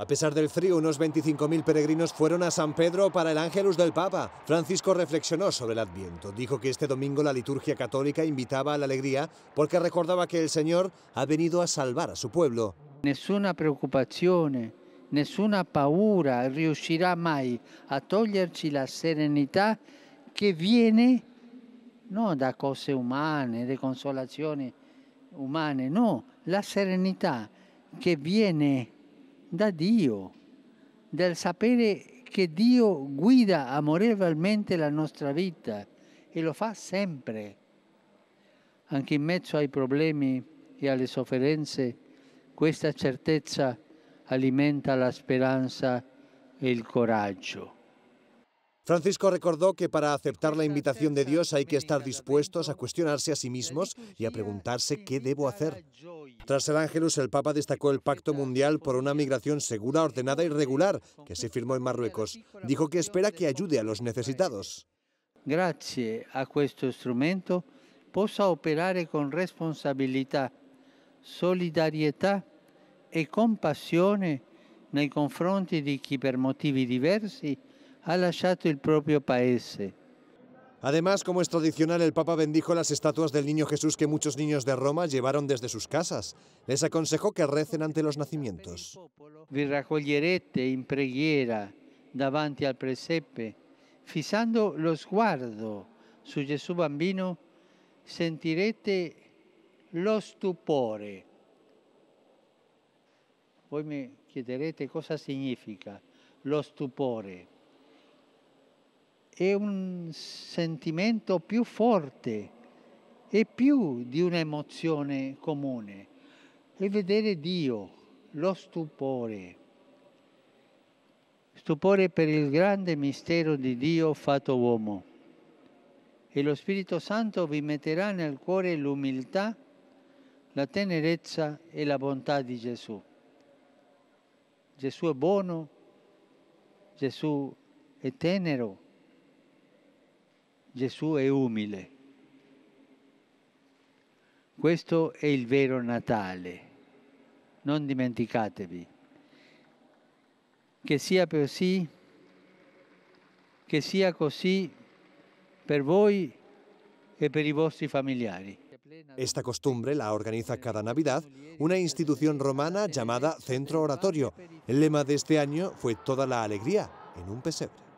A pesar del frío, unos 25.000 peregrinos fueron a San Pedro para el Ángelus del Papa. Francisco reflexionó sobre el Adviento. Dijo que este domingo la liturgia católica invitaba a la alegría porque recordaba que el Señor ha venido a salvar a su pueblo. preocupación, preocupación, nessuna paura riuscirà mai a toglierci la serenidad que viene no da cose umane, de consolaciones humanas, no, la serenidad que viene da Dio, del sapere che Dio guida amorevolmente la nostra vita e lo fa sempre, anche in mezzo ai problemi e alle sofferenze. Questa certezza alimenta la speranza e il coraggio. Francisco recordó que para aceptar la invitación de Dios hay que estar dispuestos a cuestionarse a sí mismos y a preguntarse qué debo hacer. Tras el Ángelus, el Papa destacó el Pacto Mundial por una migración segura, ordenada y regular que se firmó en Marruecos. Dijo que espera que ayude a los necesitados. Gracias a este instrumento, possa operar con responsabilidad, solidaridad y e compasión nei confronti de quienes por motivos diversos ha lasciato il propio paese. Además, como es tradicional, el Papa bendijo las estatuas del Niño Jesús que muchos niños de Roma llevaron desde sus casas. Les aconsejó que recen ante los nacimientos. Vi raccoglierete in preghiera davanti al presepe, fisando lo sguardo su Gesù bambino, sentirete lo stupore. Voi me chiederete cosa significa lo stupore. è un sentimento più forte, e più di un'emozione comune. E vedere Dio, lo stupore, stupore per il grande mistero di Dio fatto uomo. E lo Spirito Santo vi metterà nel cuore l'umiltà, la tenerezza e la bontà di Gesù. Gesù è buono, Gesù è tenero, Gesù è umile. Questo è il vero Natale. Non dimenticatevi. Che sia così, che sia così per voi e per i vostri familiari. Esta costumbre la organiza cada Navidad una institución romana llamada Centro Oratorio. El lema de este año fue Toda la alegría en un pesebre.